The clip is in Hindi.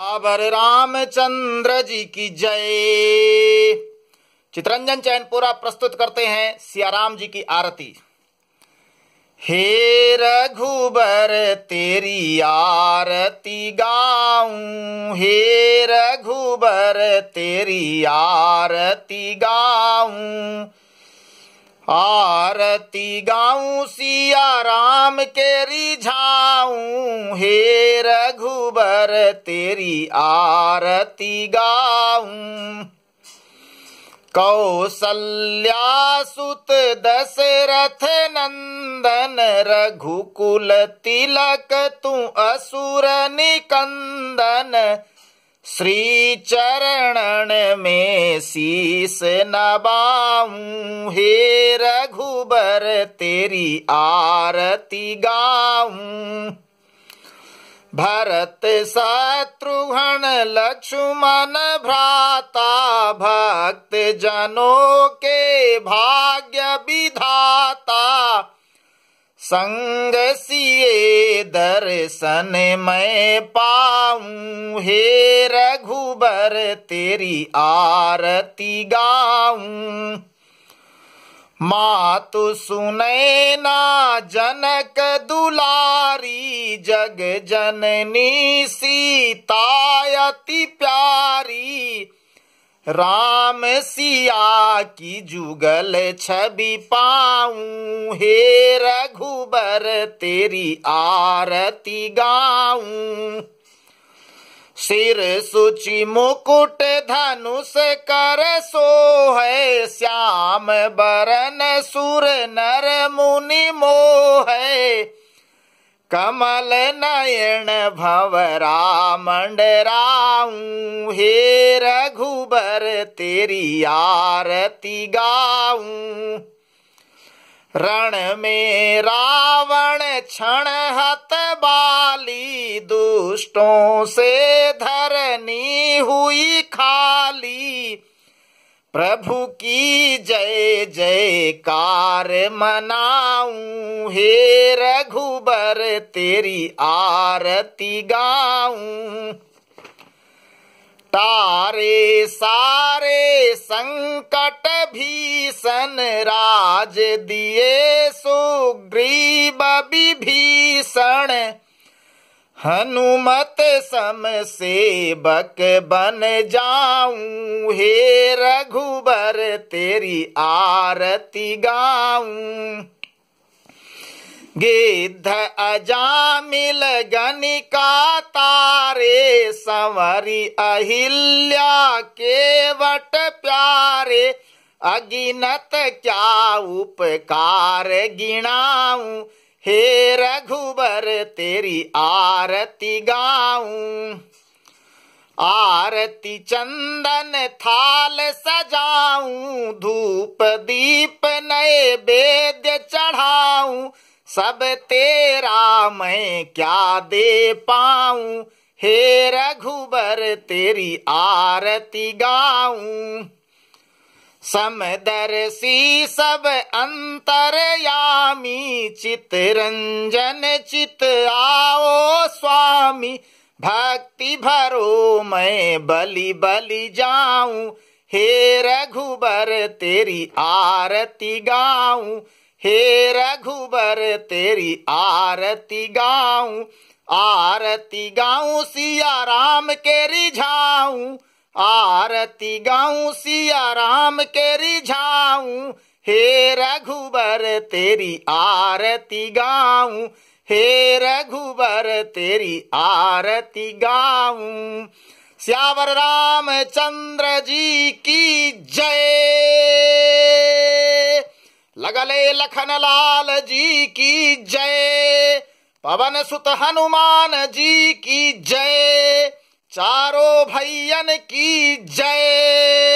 राम रामचंद्र जी की जय चितरंजन चैनपुरा प्रस्तुत करते हैं सियाराम जी की आरती हे रघुबर तेरी आरती गाऊं हे रघुबर तेरी आरती गाऊं आरती गाऊं सिया राम के रिझाऊं हे सुबर तेरी आरती गाऊं सुत दशरथ नंदन रघुकुल तिलक तू असुर निकंदन श्री चरणन में शीस नबाऊं हे रघुबर तेरी आरती गाऊं भरत शत्रुघ्न लक्ष्मण भ्राता भक्त जनों के भाग्य विधाता संग सिए दर्शन मैं पाऊं हे रघुबर तेरी आरती गाऊं मातु सुनैना जनक दुलारी जग जननी सीतायति प्यारी राम सिया की जुगल छवि पाऊं हे रघुबर तेरी आरती गाऊं सिर सुचि मुकुट धनुष कर सो है श्याम बरन सुर नर मुनि मोह है कमल नयन राम मंडराऊं हे रघुबर तेरी आरती गाऊ रण में रावण क्षण हत बाली दुष्टों से धरनी हुई खाली प्रभु की जय जय कार मनाऊं हे रघुबर तेरी आरती गाऊं तारे सारे संकट भीषण राज दिए सुग्रीव विभीषण भी हनुमत सम सेवक बन जाऊं हे रघुबर तेरी आरती गाऊं गिद्ध अजामिल गणिका तारे संवरी अहिल्या के वट प्यारे अगिनत क्या उपकार गिणाऊं हे रघुबर तेरी आरती गाऊं आरती चंदन थाल सजाऊं धूप दीप नए वेद चढ़ाऊं सब तेरा मैं क्या दे पाऊं हे रघुबर तेरी आरती गाऊं समदर्शी सब अंतरयामी रंजन चित आओ स्वामी भक्ति भरो मैं बलि बलि जाऊं हे रघुबर तेरी आरती गाऊं हे रघुबर तेरी आरती गाऊं आरती गाऊं सिया राम के रिझाऊं आरती गाऊ सिया राम के रिझाऊ हे रघुबर तेरी आरती गाऊ हे रघुबर तेरी आरती गाऊ श्यावर राम चंद्र जी की जय लगले लखन लाल जी की जय पवन सुत हनुमान जी की जय चारों भैयन की जय